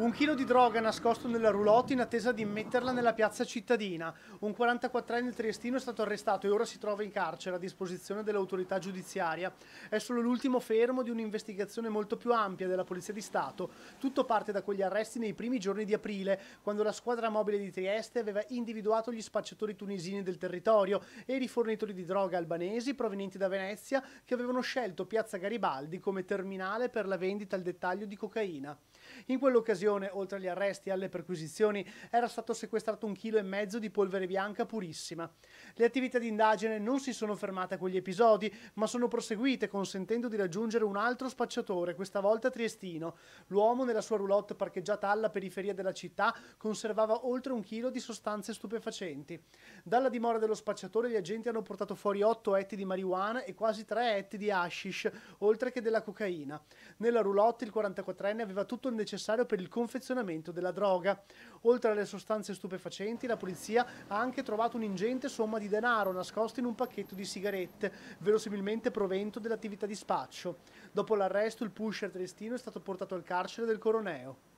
Un chilo di droga nascosto nella roulotte in attesa di metterla nella piazza cittadina. Un 44enne triestino è stato arrestato e ora si trova in carcere a disposizione dell'autorità giudiziaria. È solo l'ultimo fermo di un'investigazione molto più ampia della Polizia di Stato. Tutto parte da quegli arresti nei primi giorni di aprile, quando la squadra mobile di Trieste aveva individuato gli spacciatori tunisini del territorio e i rifornitori di droga albanesi provenienti da Venezia che avevano scelto Piazza Garibaldi come terminale per la vendita al dettaglio di cocaina. In quell'occasione prigione, oltre agli arresti e alle perquisizioni, era stato sequestrato un chilo e mezzo di polvere bianca purissima. Le attività di indagine non si sono fermate a quegli episodi, ma sono proseguite consentendo di raggiungere un altro spacciatore, questa volta triestino. L'uomo nella sua roulotte parcheggiata alla periferia della città conservava oltre un chilo di sostanze stupefacenti. Dalla dimora dello spacciatore gli agenti hanno portato fuori 8 etti di marijuana e quasi 3 etti di hashish, oltre che della cocaina. Nella roulotte il 44enne aveva tutto il necessario per il confezionamento della droga. Oltre alle sostanze stupefacenti, la polizia ha anche trovato un'ingente somma di denaro nascosta in un pacchetto di sigarette, verosimilmente provento dell'attività di spaccio. Dopo l'arresto, il pusher triestino è stato portato al carcere del Coroneo.